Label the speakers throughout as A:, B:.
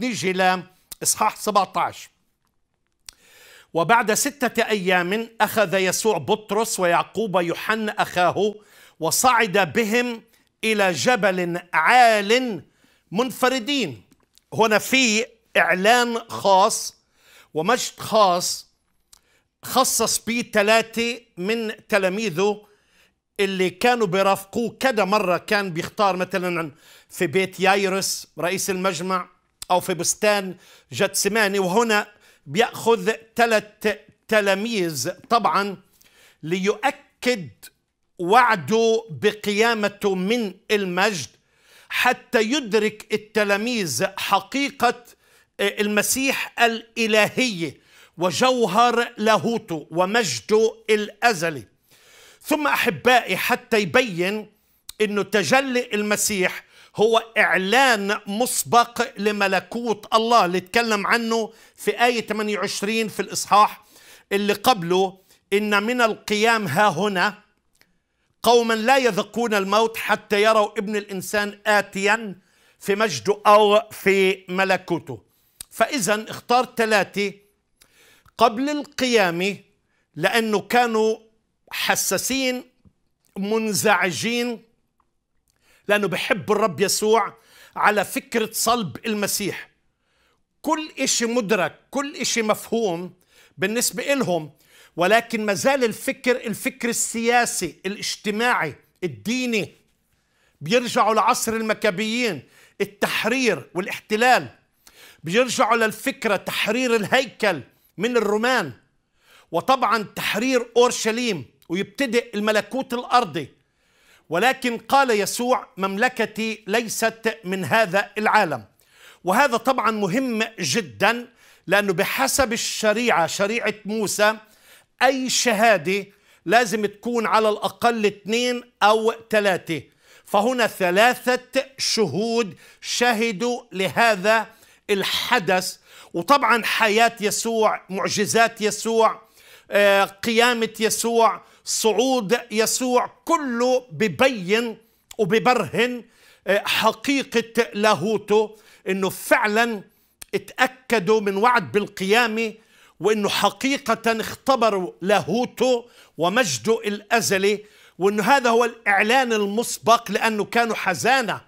A: نيجي لإصحاح 17 وبعد ستة أيام أخذ يسوع بطرس ويعقوب يوحنا أخاه وصعد بهم إلى جبل عال منفردين هنا في إعلان خاص ومجد خاص خصص به ثلاثة من تلاميذه اللي كانوا بيرافقوه كذا مرة كان بيختار مثلا في بيت يايرس رئيس المجمع أو في بستان جتسماني وهنا بيأخذ ثلاث تلاميذ طبعا ليؤكد وعده بقيامته من المجد حتى يدرك التلاميذ حقيقة آه، المسيح الإلهية وجوهر لاهوته ومجده الأزلي ثم أحبائي حتى يبين أنه تجلي المسيح هو إعلان مسبق لملكوت الله اللي اتكلم عنه في آية 28 في الإصحاح اللي قبله إن من القيام ها هنا قوما لا يذقون الموت حتى يروا ابن الإنسان آتيا في مجده أو في ملكوته فإذا اختار ثلاثة قبل القيامة لأنه كانوا حساسين منزعجين لأنه بحب الرب يسوع على فكرة صلب المسيح كل إشي مدرك كل إشي مفهوم بالنسبة إلهم ولكن ما زال الفكر الفكر السياسي الاجتماعي الديني بيرجعوا لعصر المكابيين التحرير والاحتلال بيرجعوا للفكرة تحرير الهيكل من الرومان وطبعا تحرير أورشليم ويبتدئ الملكوت الأرضي ولكن قال يسوع مملكتي ليست من هذا العالم وهذا طبعا مهم جدا لأنه بحسب الشريعة شريعة موسى أي شهادة لازم تكون على الأقل اثنين أو ثلاثة فهنا ثلاثة شهود شهدوا لهذا الحدث وطبعا حياة يسوع معجزات يسوع آه، قيامة يسوع صعود يسوع كله ببين وببرهن آه، حقيقة لاهوته انه فعلا اتأكدوا من وعد بالقيامة وانه حقيقة اختبروا لاهوته ومجده الأزلي وانه هذا هو الإعلان المسبق لأنه كانوا حزانة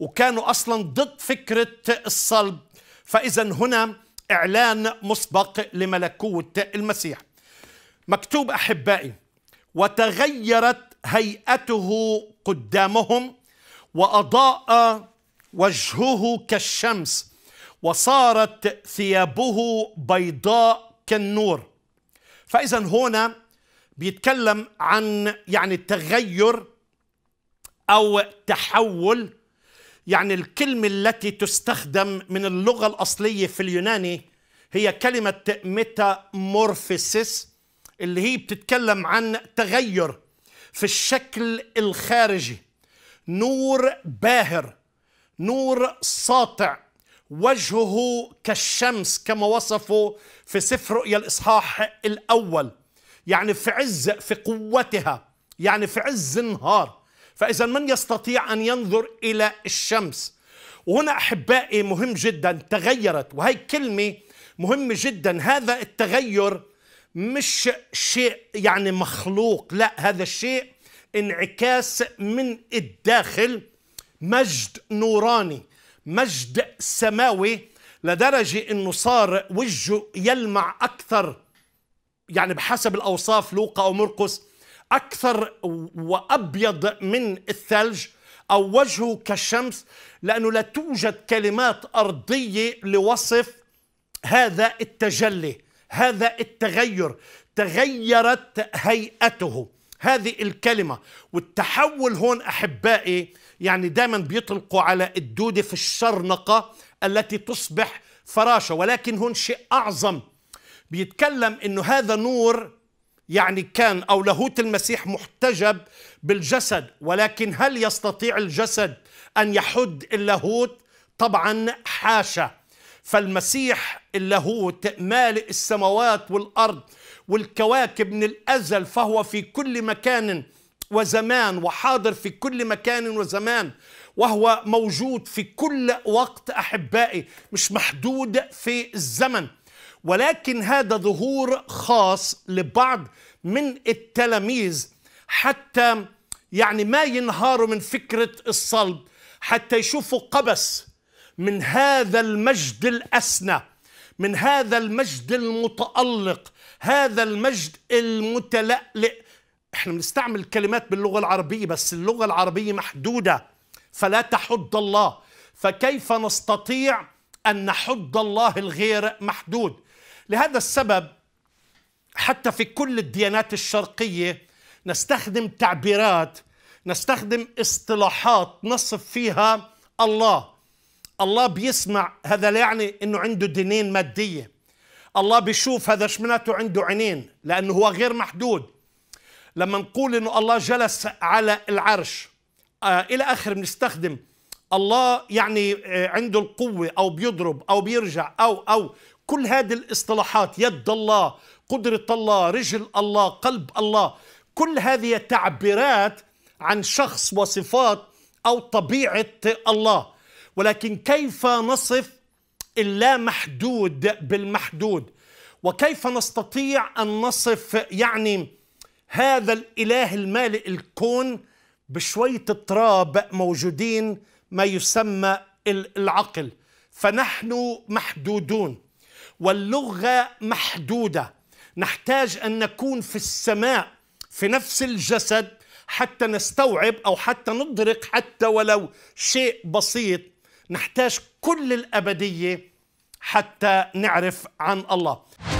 A: وكانوا أصلا ضد فكرة الصلب فإذا هنا إعلان مسبق لملكوت المسيح مكتوب أحبائي وتغيرت هيئته قدامهم واضاء وجهه كالشمس وصارت ثيابه بيضاء كالنور فاذا هنا بيتكلم عن يعني التغير او تحول يعني الكلمه التي تستخدم من اللغه الاصليه في اليوناني هي كلمه ميتامورفيسيس اللي هي بتتكلم عن تغير في الشكل الخارجي نور باهر نور ساطع وجهه كالشمس كما وصفه في سفر رؤيا الإصحاح الأول يعني في عز في قوتها يعني في عز النهار فإذا من يستطيع أن ينظر إلى الشمس وهنا أحبائي مهم جدا تغيرت وهي كلمة مهمة جدا هذا التغير مش شيء يعني مخلوق لا هذا الشيء انعكاس من الداخل مجد نوراني مجد سماوي لدرجة انه صار وجهه يلمع اكثر يعني بحسب الاوصاف لوقا او مرقس اكثر وابيض من الثلج او وجهه كالشمس لانه لا توجد كلمات ارضيه لوصف هذا التجلي هذا التغير تغيرت هيئته هذه الكلمة والتحول هون أحبائي يعني دائما بيطلقوا على الدودة في الشرنقة التي تصبح فراشة ولكن هون شيء أعظم بيتكلم أنه هذا نور يعني كان أو لاهوت المسيح محتجب بالجسد ولكن هل يستطيع الجسد أن يحد اللاهوت؟ طبعا حاشا فالمسيح اللاهوت مالئ السماوات والأرض والكواكب من الأزل فهو في كل مكان وزمان وحاضر في كل مكان وزمان وهو موجود في كل وقت أحبائي مش محدود في الزمن ولكن هذا ظهور خاص لبعض من التلاميذ حتى يعني ما ينهاروا من فكرة الصلب حتى يشوفوا قبس من هذا المجد الاسنى من هذا المجد المتالق هذا المجد المتلألئ احنا بنستعمل كلمات باللغه العربيه بس اللغه العربيه محدوده فلا تحد الله فكيف نستطيع ان نحد الله الغير محدود لهذا السبب حتى في كل الديانات الشرقيه نستخدم تعبيرات نستخدم اصطلاحات نصف فيها الله الله بيسمع هذا لا يعني انه عنده دينين ماديه الله بيشوف هذا شمناته عنده عينين لانه هو غير محدود لما نقول انه الله جلس على العرش آه الى اخر بنستخدم الله يعني آه عنده القوه او بيضرب او بيرجع او او كل هذه الاصطلاحات يد الله قدره الله رجل الله قلب الله كل هذه تعبيرات عن شخص وصفات او طبيعه الله ولكن كيف نصف اللا محدود بالمحدود وكيف نستطيع أن نصف يعني هذا الإله المالئ الكون بشوية تراب موجودين ما يسمى العقل فنحن محدودون واللغة محدودة نحتاج أن نكون في السماء في نفس الجسد حتى نستوعب أو حتى ندرك حتى ولو شيء بسيط نحتاج كل الابديه حتى نعرف عن الله